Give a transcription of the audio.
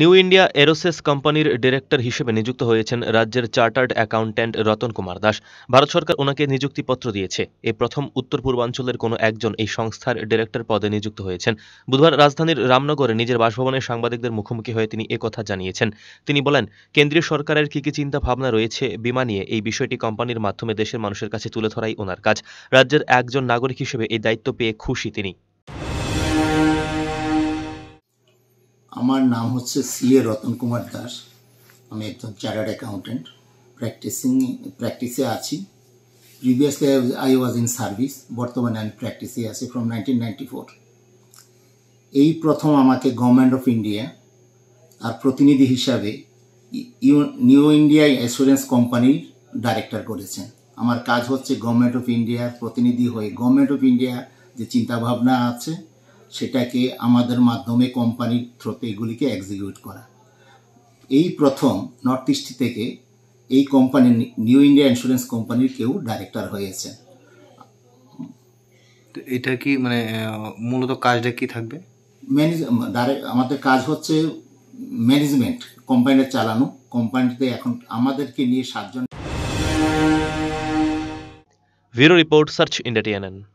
new India এরোসেস কোম্পানির director হিসেবে নিযুক্ত হয়েছেন রাজ্যের চার্টার্ড অ্যাকাউন্ট্যান্ট রতন কুমার দাস ভারত সরকার ওনাকে নিযুক্তিপত্র দিয়েছে এ প্রথম উত্তর পূর্বাঞ্চলের কোনো একজন এই সংস্থার ডিরেক্টর পদে নিযুক্ত হয়েছেন বুধবার রাজধানীর রামনগরে নিজের বাসভবনে সাংবাদিকদের মুখোমুখি হয়ে তিনি কথা জানিয়েছেন তিনি বলেন কেন্দ্রীয় সরকারের কী কী চিন্তা ভাবনা রয়েছে বিমা নিয়ে এই বিষয়টি কোম্পানির মাধ্যমে দেশের মানুষের কাছে তুলে ধরাই ওনার কাজ রাজ্যের একজন নাগরিক হিসেবে এই দায়িত্ব পেয়ে খুশি তিনি আমার নাম হচ্ছে সি এ রতন কুমার দাস আমি একজন চার্টার্ড অ্যাকাউন্টেন্ট প্র্যাকটিসিং প্র্যাকটিসে আছি previously I was in service বর্তমানে আমি প্র্যাকটিসে আছি ফ্রম নাইনটিন নাইনটি ফোর এই প্রথম আমাকে গভর্নমেন্ট অফ ইন্ডিয়া আর প্রতিনিধি হিসাবে নিউ ইন্ডিয়া অ্যাসুরেন্স কোম্পানির ডাইরেক্টর করেছেন আমার কাজ হচ্ছে গভর্নমেন্ট অফ ইন্ডিয়ার প্রতিনিধি হয়ে গভর্নমেন্ট অফ ইন্ডিয়া যে চিন্তাভাবনা আছে সেটাকে আমাদের মাধ্যমে কোম্পানির থ্রোতে এগুলিকে এক্সিকিউট করা এই প্রথম নর্থ ইস্ট থেকে এই কোম্পানির নিউ ইন্ডিয়া ইন্স্যুরেন্স কোম্পানির কেউ ডাইরেক্টর হয়েছে এটা কি মানে মূলত কাজটা কি থাকবে ম্যানেজ আমাদের কাজ হচ্ছে ম্যানেজমেন্ট কোম্পানিটা চালানো কোম্পানিতে এখন আমাদেরকে নিয়ে সাতজন ভিরো রিপোর্ট সার্চ ইন্ডিয়া টিএনএন